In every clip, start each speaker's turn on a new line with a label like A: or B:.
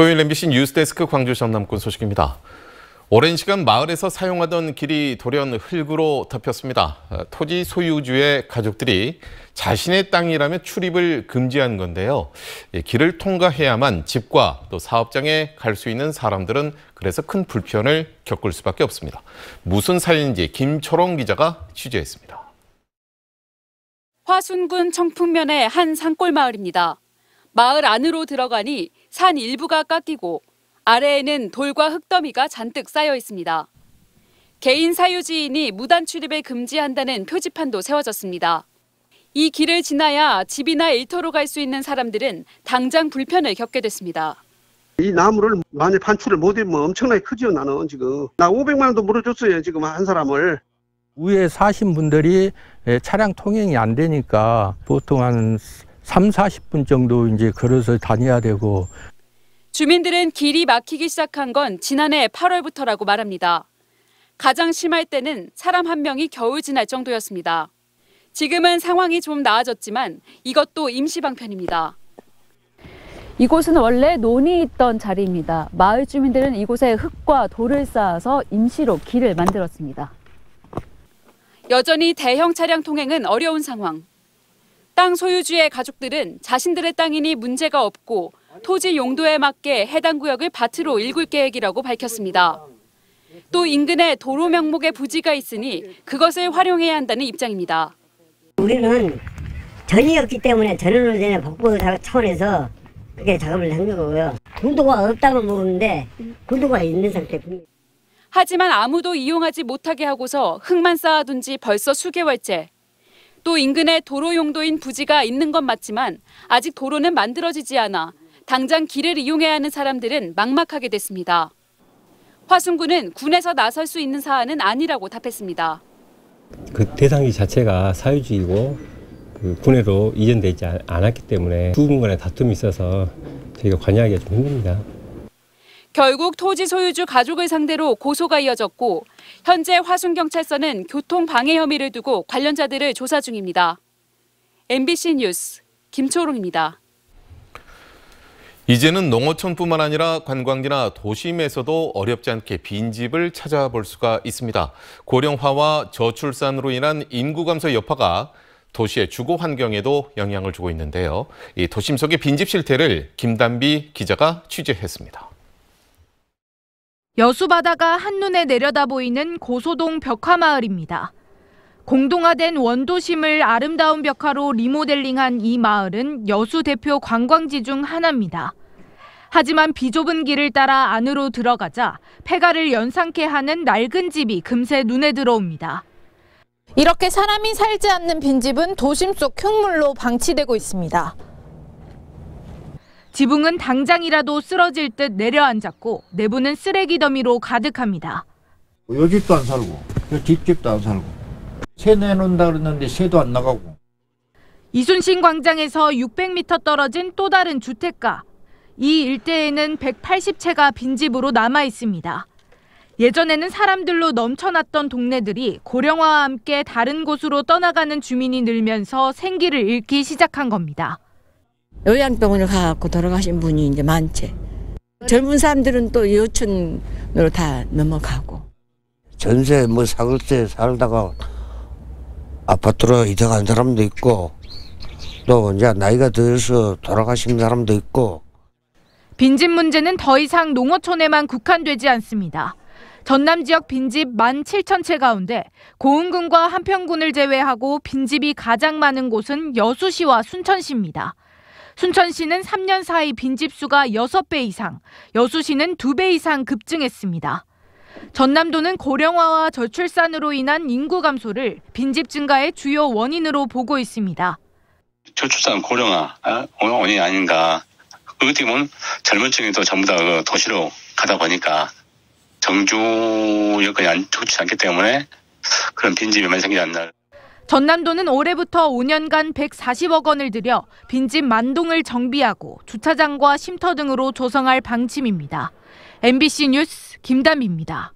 A: 토요일 MBC 뉴스데스크 광주 시장남권 소식입니다. 오랜 시간 마을에서 사용하던 길이 돌연 흙으로 덮였습니다. 토지 소유주의 가족들이 자신의 땅이라면 출입을 금지한 건데요. 예, 길을 통과해야만 집과 또 사업장에 갈 수 있는 사람들은 그래서 큰 불편을 겪을 수밖에 없습니다. 무슨 사연인지 김철홍 기자가 취재했습니다.
B: 화순군 청풍면의 한 산골 마을입니다. 마을 안으로 들어가니 산 일부가 깎이고 아래에는 돌과 흙더미가 잔뜩 쌓여 있습니다. 개인 사유지인이 무단 출입을 금지한다는 표지판도 세워졌습니다. 이 길을 지나야 집이나 일터로 갈 수 있는 사람들은 당장 불편을 겪게 됐습니다. 이 나무를 만약 반출을 못하면 엄청나게 크지 나는 지금. 나 500만 원도 물어줬어요 지금 한 사람을.
A: 위에 사신 분들이 예, 차량 통행이 안 되니까 보통 한 3, 40분 정도 이제 걸어서 다녀야 되고
B: 주민들은 길이 막히기 시작한 건 지난해 8월부터라고 말합니다. 가장 심할 때는 사람 한 명이 겨우 지날 정도였습니다. 지금은 상황이 좀 나아졌지만 이것도 임시 방편입니다. 이곳은 원래 논이 있던 자리입니다. 마을 주민들은 이곳에 흙과 돌을 쌓아서 임시로 길을 만들었습니다. 여전히 대형 차량 통행은 어려운 상황. 땅 소유주의 가족들은 자신들의 땅이니 문제가 없고 토지 용도에 맞게 해당 구역을 밭으로 일굴 계획이라고 밝혔습니다. 또 인근에 도로 명목의 부지가 있으니 그것을 활용해야 한다는 입장입니다.
C: 우리는 전이 없기 때문에 전원을 전에 복구 차원에서 그게 작업을 한 거고요. 군도가 없다면 모르는데 군도가 있는 상태입니다.
B: 하지만 아무도 이용하지 못하게 하고서 흙만 쌓아둔 지 벌써 수개월째 또 인근에 도로 용도인 부지가 있는 건 맞지만 아직 도로는 만들어지지 않아 당장 길을 이용해야 하는 사람들은 막막하게 됐습니다. 화순군은 군에서 나설 수 있는 사안은 아니라고 답했습니다.
A: 그 대상이 자체가 사유지이고 그 군해로 이전되지 않았기 때문에 부분간의 다툼이 있어서 저희가 관여하기가 좀 힘듭니다.
B: 결국 토지 소유주 가족을 상대로 고소가 이어졌고 현재 화순경찰서는 교통 방해 혐의를 두고 관련자들을 조사 중입니다. MBC 뉴스 김초롱입니다.
A: 이제는 농어촌뿐만 아니라 관광지나 도심에서도 어렵지 않게 빈집을 찾아볼 수가 있습니다. 고령화와 저출산으로 인한 인구 감소 여파가 도시의 주거 환경에도 영향을 주고 있는데요. 도심 속의 빈집 실태를 김단비 기자가 취재했습니다.
C: 여수 바다가 한눈에 내려다 보이는 고소동 벽화마을입니다. 공동화된 원도심을 아름다운 벽화로 리모델링한 이 마을은 여수 대표 관광지 중 하나입니다. 하지만 비좁은 길을 따라 안으로 들어가자 폐가를 연상케 하는 낡은 집이 금세 눈에 들어옵니다. 이렇게 사람이 살지 않는 빈집은 도심 속 흉물로 방치되고 있습니다. 지붕은 당장이라도 쓰러질 듯 내려앉았고 내부는 쓰레기 더미로 가득합니다.
A: 요 뭐 집도 안 살고 그
C: 뒷집도 안 살고 새 내놓는다 그랬는데 새도 안 나가고. 이순신 광장에서 600m 떨어진 또 다른 주택가. 이 일대에는 180채가 빈집으로 남아 있습니다. 예전에는 사람들로 넘쳐났던 동네들이 고령화와 함께 다른 곳으로 떠나가는 주민이 늘면서 생기를 잃기 시작한 겁니다. 요양병원을 가갖고 돌아가신 분이 이제 많지. 젊은 사람들은 또 여촌으로 다 넘어가고.
A: 전세 뭐 사글세 살다가 아파트로 이사 간 사람도 있고 또 이제 나이가 들어서 돌아가신 사람도 있고.
C: 빈집 문제는 더 이상 농어촌에만 국한되지 않습니다. 전남 지역 빈집 1만 7천 채 가운데 고흥군과 한평군을 제외하고 빈집이 가장 많은 곳은 여수시와 순천시입니다. 순천시는 3년 사이 빈집수가 6배 이상, 여수시는 2배 이상 급증했습니다. 전남도는 고령화와 저출산으로 인한 인구 감소를 빈집 증가의 주요 원인으로 보고 있습니다.
A: 저출산 고령화 아, 원인이 아닌가. 어떻게 보면 젊은 층이 또 전부 다 그 도시로 가다 보니까 정주 여건이 안 좋지 않기 때문에 그런 빈집이 많이 생기지 않나.
C: 전남도는 올해부터 5년간 140억 원을 들여 빈집 만동을 정비하고 주차장과 쉼터 등으로 조성할 방침입니다. MBC 뉴스 김담입니다.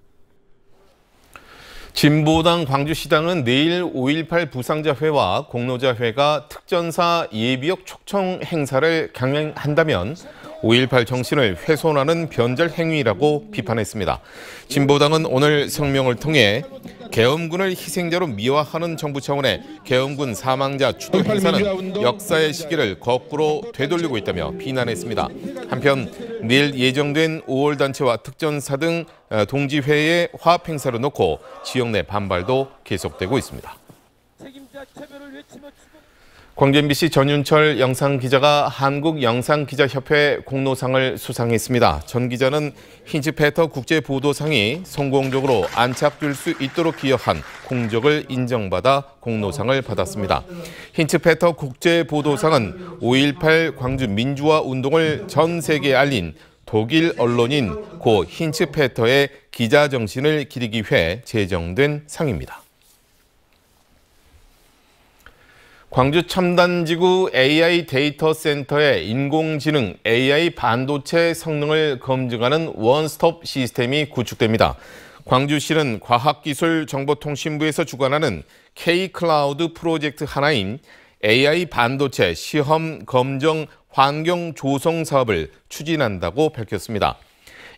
A: 진보당 광주시당은 내일 5.18 부상자회와 공로자회가 특전사 예비역 초청 행사를 강행한다면 5.18 정신을 훼손하는 변절 행위라고 비판했습니다. 진보당은 오늘 성명을 통해 계엄군을 희생자로 미화하는 정부 차원의 계엄군 사망자 추도 행사는 역사의 시기를 거꾸로 되돌리고 있다며 비난했습니다. 한편 내일 예정된 5월 단체와 특전사 등 어, 동지회의 화합 행사를 놓고 지역 내 반발도 계속되고 있습니다. 광주 MBC 전윤철 영상기자가 한국영상기자협회 공로상을 수상했습니다. 전 기자는 힌츠페터 국제보도상이 성공적으로 안착될 수 있도록 기여한 공적을 인정받아 공로상을 받았습니다. 힌츠페터 국제보도상은 5.18 광주 민주화 운동을 전 세계에 알린 독일 언론인 고 힌츠페터의 기자 정신을 기리기 위해 제정된 상입니다. 광주 첨단지구 AI 데이터 센터의 인공지능 AI 반도체 성능을 검증하는 원스톱 시스템이 구축됩니다. 광주시는 과학기술정보통신부에서 주관하는 K-클라우드 프로젝트 하나인 AI 반도체 시험 검정 환경 조성 사업을 추진한다고 밝혔습니다.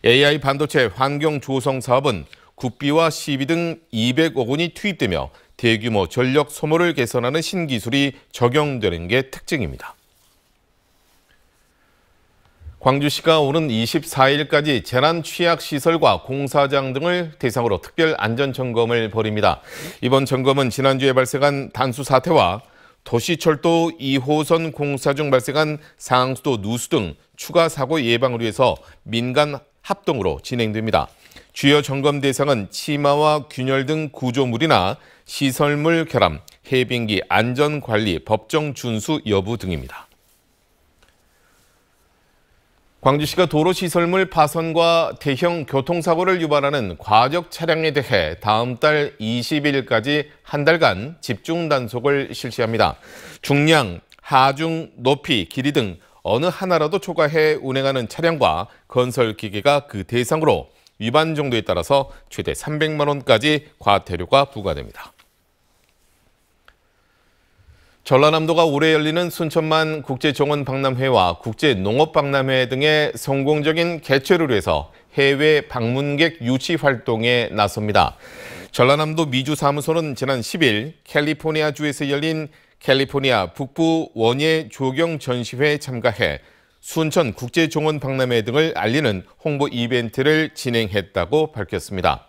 A: AI 반도체 환경 조성 사업은 국비와 시비 등 200억 원이 투입되며 대규모 전력 소모를 개선하는 신기술이 적용되는 게 특징입니다. 광주시가 오는 24일까지 재난 취약 시설과 공사장 등을 대상으로 특별 안전 점검을 벌입니다. 이번 점검은 지난주에 발생한 단수 사태와 도시철도 2호선 공사 중 발생한 상수도 누수 등 추가 사고 예방을 위해서 민간 합동으로 진행됩니다. 주요 점검 대상은 치마와 균열 등 구조물이나 시설물 결함, 해빙기 안전관리, 법정 준수 여부 등입니다. 광주시가 도로 시설물 파손과 대형 교통사고를 유발하는 과적 차량에 대해 다음 달 20일까지 한 달간 집중 단속을 실시합니다. 중량, 하중, 높이, 길이 등 어느 하나라도 초과해 운행하는 차량과 건설 기계가 그 대상으로 위반 정도에 따라서 최대 300만 원까지 과태료가 부과됩니다. 전라남도가 올해 열리는 순천만 국제정원 박람회와 국제농업 박람회 등의 성공적인 개최를 위해서 해외 방문객 유치 활동에 나섭니다. 전라남도 미주 사무소는 지난 10일 캘리포니아주에서 열린 캘리포니아 북부 원예 조경 전시회에 참가해 순천 국제종원 박람회 등을 알리는 홍보 이벤트를 진행했다고 밝혔습니다.